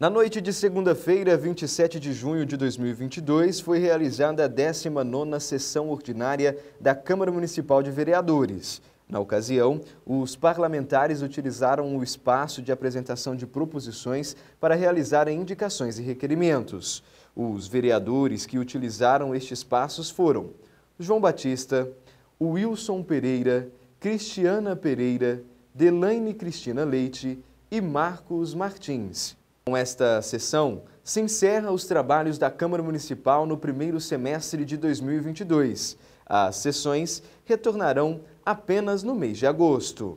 Na noite de segunda-feira, 27 de junho de 2022, foi realizada a 19ª sessão ordinária da Câmara Municipal de Vereadores. Na ocasião, os parlamentares utilizaram o espaço de apresentação de proposições para realizarem indicações e requerimentos. Os vereadores que utilizaram estes espaços foram João Batista, Wilson Pereira, Cristiana Pereira, Delaine Cristina Leite e Marcos Martins. Com esta sessão, se encerra os trabalhos da Câmara Municipal no primeiro semestre de 2022. As sessões retornarão apenas no mês de agosto.